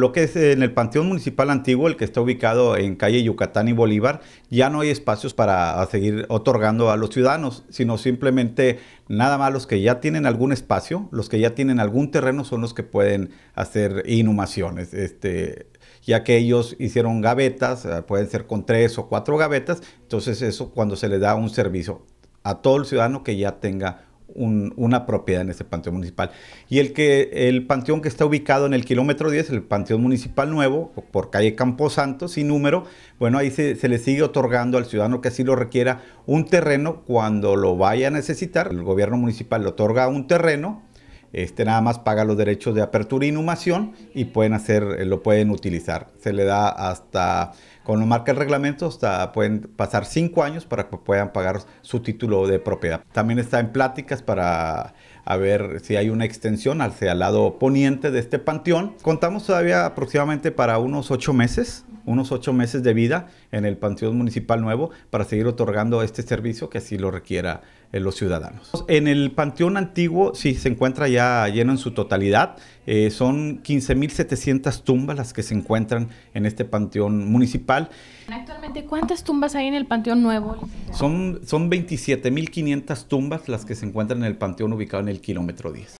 Lo que es en el Panteón Municipal Antiguo, el que está ubicado en calle Yucatán y Bolívar, ya no hay espacios para seguir otorgando a los ciudadanos, sino simplemente nada más los que ya tienen algún espacio, los que ya tienen algún terreno son los que pueden hacer inhumaciones. Este, ya que ellos hicieron gavetas, eh, pueden ser con tres o cuatro gavetas, entonces eso cuando se le da un servicio a todo el ciudadano que ya tenga una propiedad en ese panteón municipal. Y el, que, el panteón que está ubicado en el kilómetro 10, el panteón municipal nuevo, por calle Camposanto, sin número, bueno, ahí se, se le sigue otorgando al ciudadano que así lo requiera un terreno cuando lo vaya a necesitar. El gobierno municipal le otorga un terreno este, nada más paga los derechos de apertura e inhumación y pueden hacer, eh, lo pueden utilizar. Se le da hasta, cuando marca el reglamento, hasta pueden pasar cinco años para que puedan pagar su título de propiedad. También está en pláticas para ver si hay una extensión hacia el lado poniente de este panteón. Contamos todavía aproximadamente para unos ocho meses unos ocho meses de vida en el Panteón Municipal Nuevo para seguir otorgando este servicio que así lo requiera eh, los ciudadanos. En el Panteón Antiguo sí se encuentra ya lleno en su totalidad. Eh, son 15.700 tumbas las que se encuentran en este Panteón Municipal. Actualmente, ¿cuántas tumbas hay en el Panteón Nuevo? Son, son 27.500 tumbas las que se encuentran en el Panteón ubicado en el kilómetro 10.